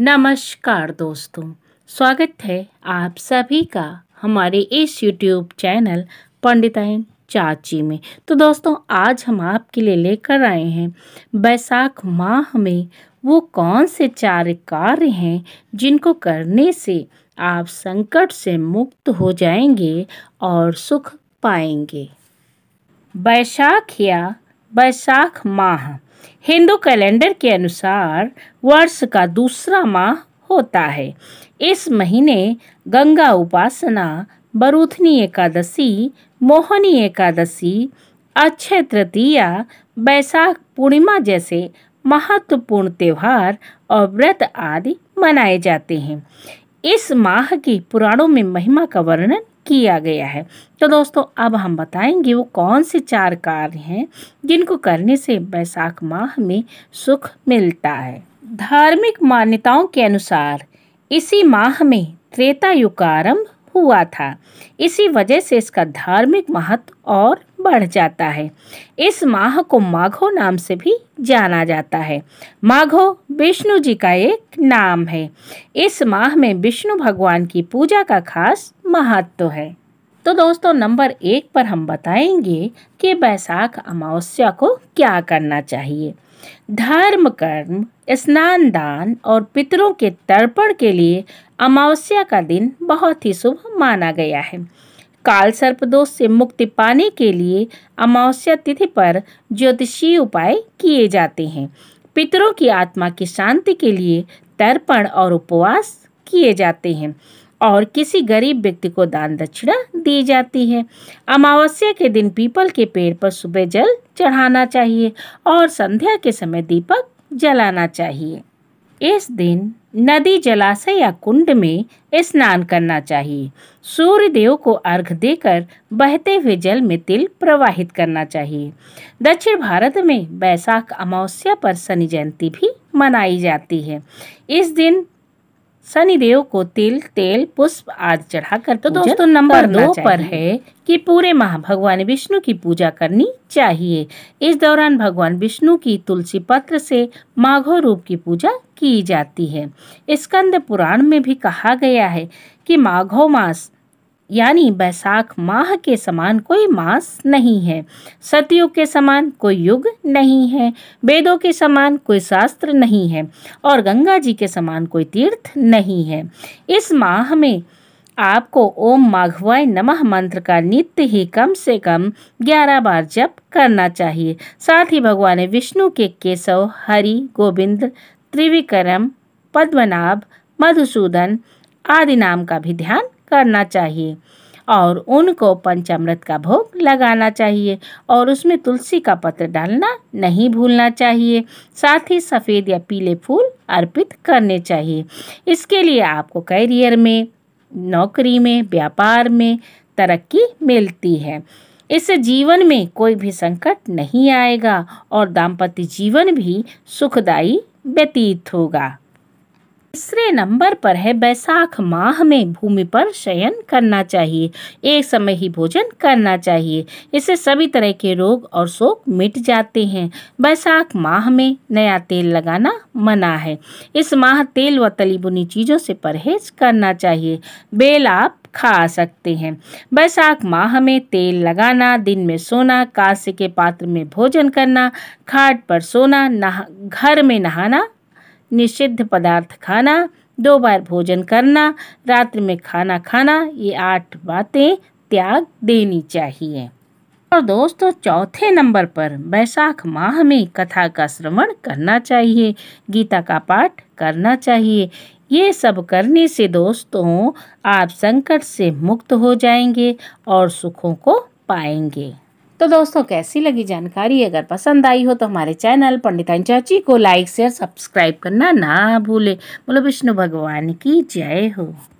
नमस्कार दोस्तों स्वागत है आप सभी का हमारे इस यूट्यूब चैनल पंडिताइन चाची में तो दोस्तों आज हम आपके लिए लेकर आए हैं बैसाख माह में वो कौन से चार कार्य हैं जिनको करने से आप संकट से मुक्त हो जाएंगे और सुख पाएंगे बैसाख या बैसाख माह हिंदू कैलेंडर के अनुसार वर्ष का दूसरा माह होता है इस महीने गंगा उपासना बरूथनी एकादशी मोहनी एकादशी अक्षय तृतीया बैसाख पूर्णिमा जैसे महत्वपूर्ण त्यौहार और व्रत आदि मनाए जाते हैं इस माह की पुराणों में महिमा का वर्णन किया गया है तो दोस्तों अब हम बताएंगे वो कौन से चार कार्य हैं जिनको करने से बैसाख माह में सुख मिलता है धार्मिक मान्यताओं के अनुसार इसी माह में त्रेता युग का आरंभ हुआ था इसी वजह से इसका धार्मिक महत्व और बढ़ जाता है इस माह को माघो नाम से भी जाना जाता है माघो विष्णु जी का एक नाम है इस माह में विष्णु भगवान की पूजा का खास महत्व है तो दोस्तों नंबर एक पर हम बताएंगे कि बैसाख अमावस्या को क्या करना चाहिए धर्म कर्म स्नान दान और पितरों के तर्पण के लिए अमावस्या का दिन बहुत ही शुभ माना गया है काल सर्प दोष से मुक्ति पाने के लिए अमावस्या तिथि पर ज्योतिषीय उपाय किए जाते हैं पितरों की आत्मा की शांति के लिए तर्पण और उपवास किए जाते हैं और किसी गरीब व्यक्ति को दान दक्षिणा दी जाती है अमावस्या के दिन पीपल के पेड़ पर सुबह जल चढ़ाना चाहिए और संध्या के समय दीपक जलाना चाहिए इस दिन नदी जलाशय या कुंड में स्नान करना चाहिए सूर्य देव को अर्घ देकर बहते हुए जल में तिल प्रवाहित करना चाहिए दक्षिण भारत में बैसाख अमावस्या पर शनि जयंती भी मनाई जाती है इस दिन सनी देव को तिल तेल पुष्प आदि चढ़ाकर तो दोस्तों नंबर दो पर है कि पूरे माह भगवान विष्णु की पूजा करनी चाहिए इस दौरान भगवान विष्णु की तुलसी पत्र से माघो रूप की पूजा की जाती है स्कंद पुराण में भी कहा गया है कि माघो मास यानी बैसाख माह के समान कोई मास नहीं है सतयुग के समान कोई युग नहीं है वेदों के समान कोई शास्त्र नहीं है और गंगा जी के समान कोई तीर्थ नहीं है इस माह में आपको ओम माघवाय नमः मंत्र का नित्य ही कम से कम ग्यारह बार जप करना चाहिए साथ ही भगवान विष्णु के केशव हरि गोविंद त्रिविक्रम पद्मनाभ मधुसूदन आदि नाम का भी ध्यान करना चाहिए और उनको पंचामृत का भोग लगाना चाहिए और उसमें तुलसी का पत्र डालना नहीं भूलना चाहिए साथ ही सफ़ेद या पीले फूल अर्पित करने चाहिए इसके लिए आपको करियर में नौकरी में व्यापार में तरक्की मिलती है इससे जीवन में कोई भी संकट नहीं आएगा और दाम्पत्य जीवन भी सुखदायी व्यतीत होगा तीसरे नंबर पर है बैसाख माह में भूमि पर शयन करना चाहिए एक समय ही भोजन करना चाहिए इससे सभी तरह के रोग और शोक मिट जाते हैं बैसाख माह में नया तेल लगाना मना है इस माह तेल व तली बुनी चीज़ों से परहेज करना चाहिए बेल आप खा सकते हैं बैसाख माह में तेल लगाना दिन में सोना कांस्य के पात्र में भोजन करना खाट पर सोना नहा घर में नहाना निषिद्ध पदार्थ खाना दो बार भोजन करना रात्रि में खाना खाना ये आठ बातें त्याग देनी चाहिए और दोस्तों चौथे नंबर पर बैसाख माह में कथा का श्रवण करना चाहिए गीता का पाठ करना चाहिए ये सब करने से दोस्तों आप संकट से मुक्त हो जाएंगे और सुखों को पाएंगे तो दोस्तों कैसी लगी जानकारी अगर पसंद आई हो तो हमारे चैनल पंडित चाची को लाइक शेयर सब्सक्राइब करना ना भूले बोलो विष्णु भगवान की जय हो